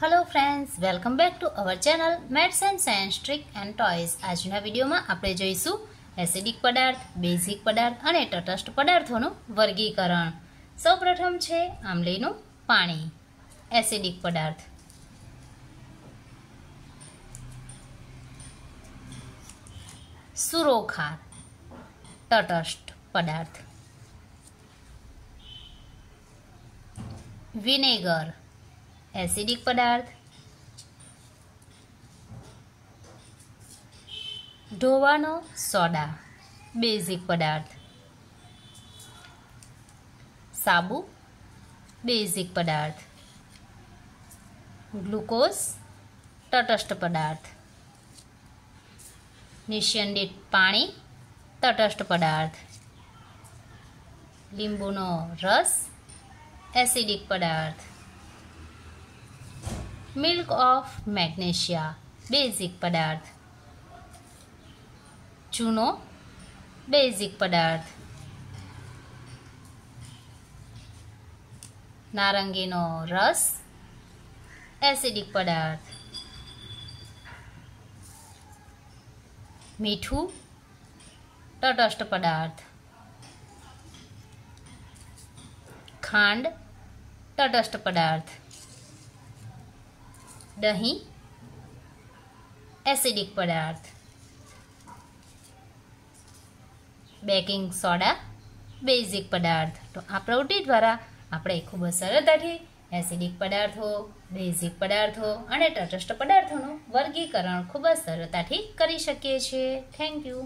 hello friends welcome back to our channel maths and science trick and toys આજના વિડીયોમાં આપણે જોઈશું acidic પદાર્થ બેઝિક પદાર્થ અને તટસ્થ પદાર્થોનું વર્ગીકરણ સૌપ્રથમ છે આમલીનું પાણી એસિડિક પદાર્થ સુરોખા તટસ્થ પદાર્થ વિનેગર એસિડિક પદાર્થ ઢોવાનો સોડા બેઝિક પદાર્થ સાબુ બેઝિક પદાર્થ ગ્લુકોઝ તટસ્થ પદાર્થ નિસ્યંદિત પાણી તટસ્થ પદાર્થ લીંબુનો રસ એસિડિક પદાર્થ मिल्क ऑफ मैग्नेशिया बेसिक पदार्थ चूनो बेसिक पदार्थ नारंगी नो रस एसिडिक पदार्थ मीठू तटस्थ पदार्थ खांड तटस्थ पदार्थ દહીં એસિડિક પદાર્થ બેકિંગ સોડા બેઝિક પદાર્થ તો આ પ્રવૃત્તિ દ્વારા આપણે ખૂબ જ સરળતાથી એસિડિક પદાર્થો બેઝિક પદાર્થો અને તટસ્થ પદાર્થોનું વર્ગીકરણ ખૂબ જ સરળતાથી કરી શકીએ છીએ થેન્ક યુ